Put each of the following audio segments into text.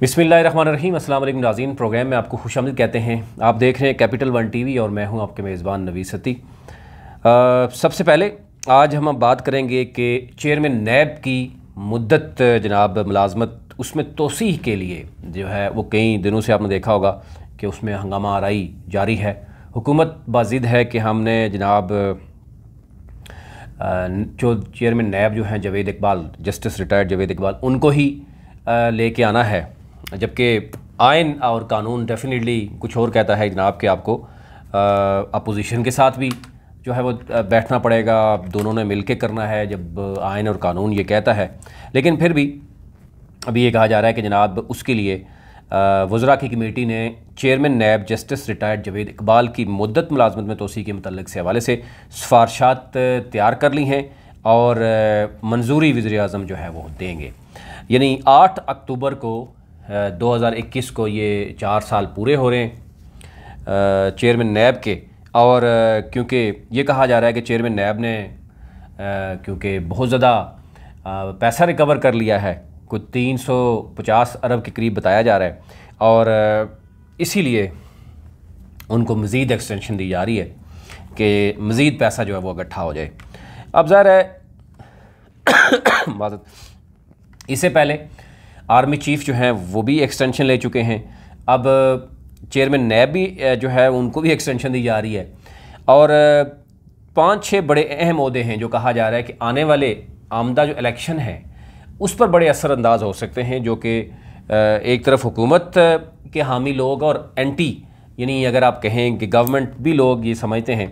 बिसमीम अल्लाम नाजीन प्रोग्राम में आपको खुश कहते हैं आप देख रहे हैं कैपिटल वन टीवी और मैं हूं आपके मेज़बान सती सबसे पहले आज हम बात करेंगे कि चेयरमैन नैब की मुद्दत जनाब मुलाजमत उसमें तोसी के लिए जो है वो कई दिनों से आपने देखा होगा कि उसमें हंगामा आरई जारी है हुकूमत बाजिद है कि हमने जनाब जो चेयरमैन नैब जो हैं जवेद इकबाल जस्टिस रिटायर्ड जवेद इकबाल उनको ही लेके आना है जबकि आयन और कानून डेफिनेटली कुछ और कहता है जनाब कि आपको अपोजिशन के साथ भी जो है वो बैठना पड़ेगा दोनों ने मिल के करना है जब आयन और कानून ये कहता है लेकिन फिर भी अभी ये कहा जा रहा है कि जनाब उसके लिए वज़रा की कमेटी ने chairman NAB justice retired Javed Iqbal की मदत मुलाजमत में तोसी के मतलब से हवाले से सिफारशात तैयार कर ली हैं और मंजूरी वज़र अजम जो है वो देंगे यानी आठ अक्टूबर को 2021 को ये चार साल पूरे हो रहे हैं चेयरमैन नैब के और क्योंकि ये कहा जा रहा है कि चेयरमैन नैब ने क्योंकि बहुत ज़्यादा पैसा रिकवर कर लिया है कुछ 350 अरब के करीब बताया जा रहा है और इसीलिए उनको मज़ीद एक्सटेंशन दी जा रही है कि मज़ीद पैसा जो है वो इकट्ठा हो जाए अब ज़ाहिर है इससे पहले आर्मी चीफ़ जो हैं वो भी एक्सटेंशन ले चुके हैं अब चेयरमैन नैब भी जो है उनको भी एक्सटेंशन दी जा रही है और पाँच छः बड़े अहम अहदे हैं जो कहा जा रहा है कि आने वाले आमदा जो इलेक्शन है उस पर बड़े असरअंदाज हो सकते हैं जो कि एक तरफ हुकूमत के हामी लोग और एंटी यानी अगर आप कहें कि गवर्नमेंट भी लोग ये समझते हैं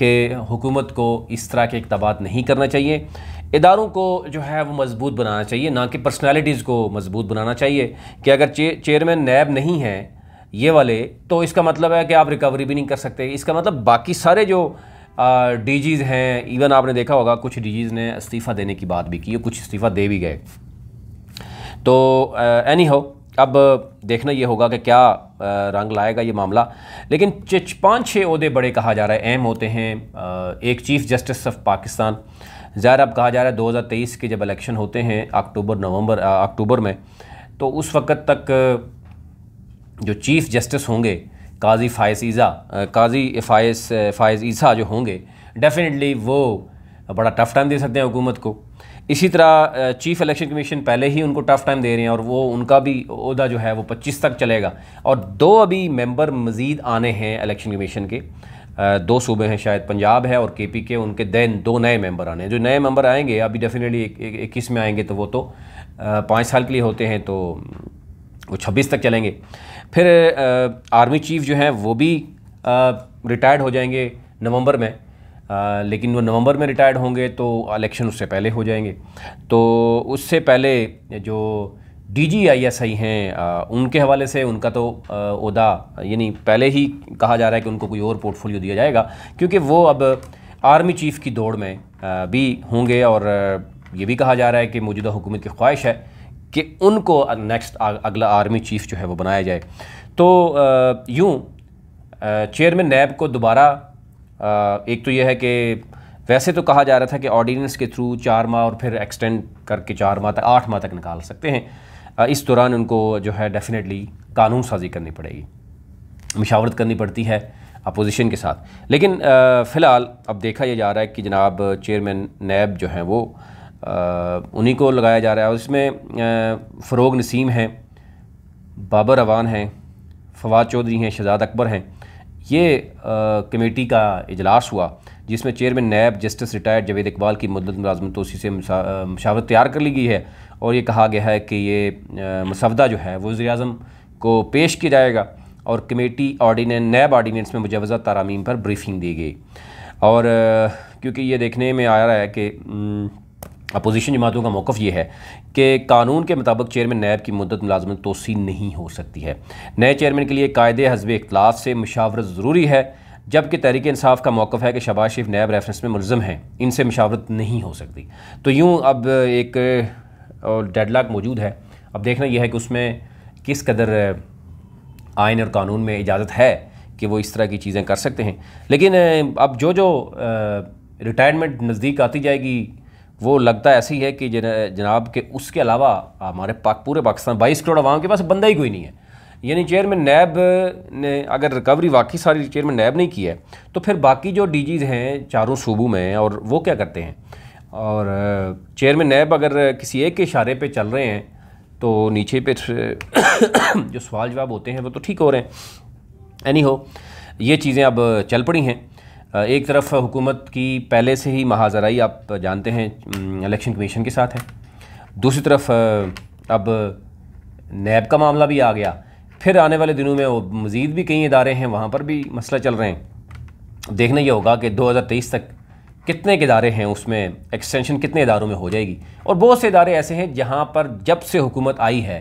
कि हुकूमत को इस तरह के इकदाम नहीं करना चाहिए इदारों को जो है वो मजबूत बनाना चाहिए ना कि पर्सनैलिटीज़ को मजबूत बनाना चाहिए कि अगर चे, चेयरमैन नैब नहीं हैं ये वाले तो इसका मतलब है कि आप रिकवरी भी नहीं कर सकते इसका मतलब बाकी सारे जो डीजीज़ हैं इवन आपने देखा होगा कुछ डीजीज़ ने इस्तीफ़ा देने की बात भी की कुछ इस्तीफ़ा दे भी गए तो एनी हो अब देखना ये होगा कि क्या रंग लाएगा ये मामला लेकिन पाँच छः अहदे बड़े कहा जा रहा है एम होते हैं एक चीफ़ जस्टिस ऑफ पाकिस्तान ज़ाहिर अब कहा जा रहा है 2023 के जब इलेक्शन होते हैं अक्टूबर नवंबर अक्टूबर में तो उस वक़्त तक जो चीफ़ जस्टिस होंगे काजी फ़ायस ईज़ा काजी फ़ायस फ़ायज़ ईसा जो होंगे डेफ़िनेटली वो बड़ा टफ़ टाइम दे सकते हैं हुकूमत को इसी तरह चीफ़ इलेक्शन कमीशन पहले ही उनको टफ़ टाइम दे रहे हैं और वो उनका भी अहदा जो है वो 25 तक चलेगा और दो अभी मेंबर मज़ीद आने हैं इलेक्शन कमीशन के दो सूबे हैं शायद पंजाब है और के पी के उनके दैन दो नए मेंबर आने हैं जो नए मेंबर आएंगे अभी डेफिनेटली इक्कीस में आएंगे तो वो तो पाँच साल के लिए होते हैं तो वो छब्बीस तक चलेंगे फिर आर्मी चीफ जो हैं वो भी रिटायर्ड हो जाएंगे नवंबर में लेकिन वो नवंबर में रिटायर्ड होंगे तो इलेक्शन उससे पहले हो जाएंगे तो उससे पहले जो D G I S I हैं उनके हवाले से उनका तो उहदा यानी पहले ही कहा जा रहा है कि उनको कोई और पोर्टफोलियो दिया जाएगा क्योंकि वो अब आर्मी चीफ़ की दौड़ में भी होंगे और ये भी कहा जा रहा है कि मौजूदा हुकूमत की ख्वाहिश है कि उनको नेक्स्ट अगला आर्मी चीफ़ जो है वो बनाया जाए तो यूँ चेयरमैन नैब को दोबारा एक तो यह है कि वैसे तो कहा जा रहा था कि ऑर्डीनेंस के थ्रू चार माह और फिर एक्सटेंड करके चार माह तक आठ माह तक निकाल सकते हैं इस दौरान उनको जो है डेफिनेटली कानून साजी करनी पड़ेगी मशावरत करनी पड़ती है अपोजिशन के साथ लेकिन फ़िलहाल अब देखा यह जा रहा है कि जनाब चेयरमैन नैब जो हैं वो उन्हीं को लगाया जा रहा है और इसमें फ़रोग नसीम हैं बाबर अवान हैं फवाद चौधरी हैं शहजाद अकबर हैं ये कमेटी का इजलास हुआ जिसमें chairman NAB justice retired Javed Iqbal की मदद मुलाजमत तोसी से मशावरत तैयार कर ली गई है और ये कहा गया है कि ये मुसवदा जो है वज़ी अजम को पेश किया जाएगा और कमेटी ऑर्डीनेंस नैब ऑर्डीनेंस में मुजवजा तारामीम पर ब्रीफिंग दी गई और क्योंकि ये देखने में आ रहा है कि अपोजिशन जमातों का मौक़ ये है कि कानून के मुताबिक चेयरमैन नैब की मदद मुलाजमत तोसी नहीं हो सकती है नए चेयरमैन के लिए कायदे हजब इख्तलाफ से मुशावरत ज़रूरी है जबकि तहरीक इंसाफ का मौक़ है कि शबाज शरीफ नैब रेफरेंस में मुलम हैं इनसे मशावरत नहीं हो सकती तो यूँ अब एक डेडलॉक मौजूद है अब देखना यह है कि उसमें किस कदर आयन और कानून में इजाज़त है कि वो इस तरह की चीज़ें कर सकते हैं लेकिन अब जो जो रिटायरमेंट नज़दीक आती जाएगी वो लगता ऐसे ही है कि जनाब के उसके अलावा हमारे पाक पूरे पाकिस्तान बाईस करोड़ आवाम के पास बंदा ही कोई नहीं है यानी चेयरमैन नैब ने अगर रिकवरी वाकई सारी चेयरमैन नैब ने की है तो फिर बाकी जो डी हैं चारों सूबों में और वो क्या करते हैं और चेयरमैन नैब अगर किसी एक के इशारे पे चल रहे हैं तो नीचे पे जो सवाल जवाब होते हैं वो तो ठीक हो रहे हैं एनी हो ये चीज़ें अब चल पड़ी हैं एक तरफ हुकूमत की पहले से ही महाजराई आप जानते हैं इलेक्शन कमीशन के साथ है दूसरी तरफ अब नैब का मामला भी आ गया फिर आने वाले दिनों में वो मज़ीद भी कई इदारे हैं वहाँ पर भी मसला चल रहे हैं देखना यह होगा कि 2023 तक कितने इदारे हैं उसमें एक्सटेंशन कितने इदारों में हो जाएगी और बहुत से इदारे ऐसे हैं जहाँ पर जब से हुकूमत आई है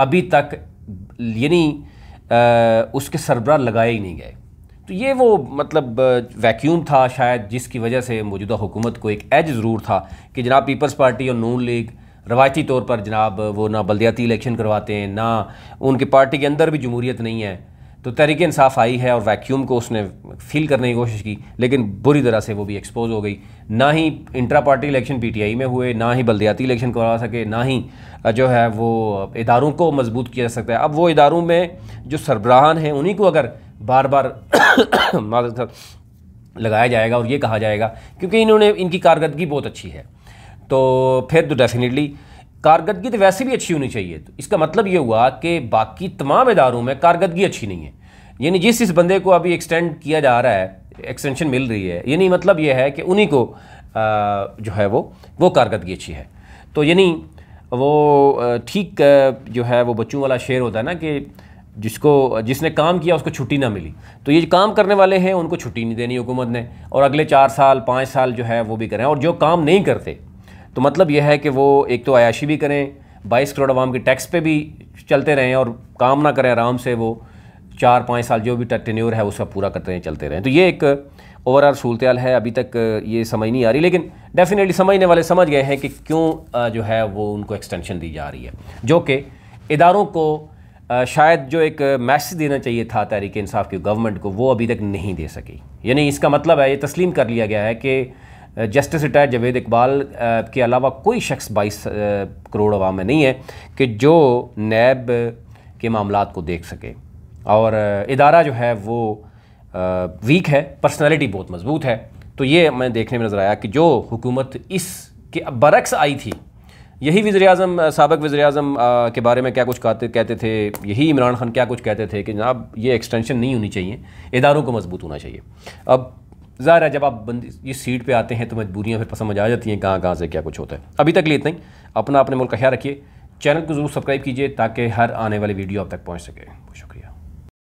अभी तक यानी उसके सरबरा लगाए ही नहीं गए तो ये वो मतलब वैक्यूम था शायद जिसकी वजह से मौजूदा हुकूमत को एक एज ज़रूर था कि जनाब पीपल्स पार्टी और नून लीग रवायती तौर पर जनाब वो ना बलदियाती इलेक्शन करवाते हैं ना उनकी पार्टी के अंदर भी जमूरीत नहीं है तो तहरीक इंसाफ आई है और वैक्यूम को उसने फील करने की कोशिश की लेकिन बुरी तरह से वो भी एक्सपोज हो गई ना ही इंट्रा पार्टी इलेक्शन पीटीआई में हुए ना ही बलदियाती इलेक्शन करवा सके ना ही जो है वो इदारों को मजबूत किया जा सकता है अब वो इदारों में जो सरबराहान हैं उन्हीं को अगर बार बार लगाया जाएगा और ये कहा जाएगा क्योंकि इन्होंने इनकी कारकर्दगी बहुत अच्छी है तो फिर तो डेफिनेटली कारकर्दगी तो वैसे भी अच्छी होनी चाहिए तो इसका मतलब ये हुआ कि बाकी तमाम इदारों में कारकर्दगी अच्छी नहीं है यानी जिस इस बंदे को अभी एक्सटेंड किया जा रहा है एक्सटेंशन मिल रही है यानी मतलब ये है कि उन्हीं को आ, जो है वो वो कारकर्दगी अच्छी है तो यानी वो ठीक जो है वो बच्चों वाला शेर होता है ना कि जिसको जिसने काम किया उसको छुट्टी ना मिली तो ये काम करने वाले हैं उनको छुट्टी नहीं देनी हुकूमत ने और अगले चार साल पाँच साल जो है वो भी करें और जो काम नहीं करते तो मतलब यह है कि वो एक तो अयाशी भी करें बाईस करोड़ आवाम के टैक्स पे भी चलते रहें और काम ना करें आराम से वो चार पाँच साल जो भी टेन्योर है उसका पूरा करते रहें चलते रहें तो ये एक ओवरऑल सूरत है अभी तक ये समझ नहीं आ रही लेकिन डेफिनेटली समझने वाले समझ गए हैं कि क्यों जो है वो उनको एक्सटेंशन दी जा रही है जो कि इदारों को शायद जो एक मैसेज देना चाहिए था तहरीक इंसाफ की गवर्नमेंट को वो अभी तक नहीं दे सकी यानी इसका मतलब है ये तस्लीम कर लिया गया है कि जस्टिस रिटायर्ड जवेद इकबाल के अलावा कोई शख्स बाईस uh, करोड़ अवाम में नहीं है कि जो नैब uh, के मामला को देख सके और uh, इदारा जो है वो वीक है पर्सनैलिटी बहुत मजबूत है तो ये मैं देखने में नज़र आया कि जो हुकूमत इस के बरक्स आई थी यही वजर अजम सबक वजर अजम के बारे में क्या कुछ कहते कहते थे यही इमरान खान क्या कुछ कहते थे कि जनाब ये एक्सटेंशन नहीं होनी चाहिए इदारों को मजबूत होना चाहिए अब ज़ाहिर है जब आप बंदी इस सीट पे आते हैं तो मजबूरियाँ फिर पसंद आ जाती हैं कहाँ कहाँ से क्या कुछ होता है अभी तक लिए इतना ही अपना अपने मुल्क का ख्याल रखिए चैनल को ज़रूर सब्सक्राइब कीजिए ताकि हर आने वाली वीडियो आप तक पहुँच सके शुक्रिया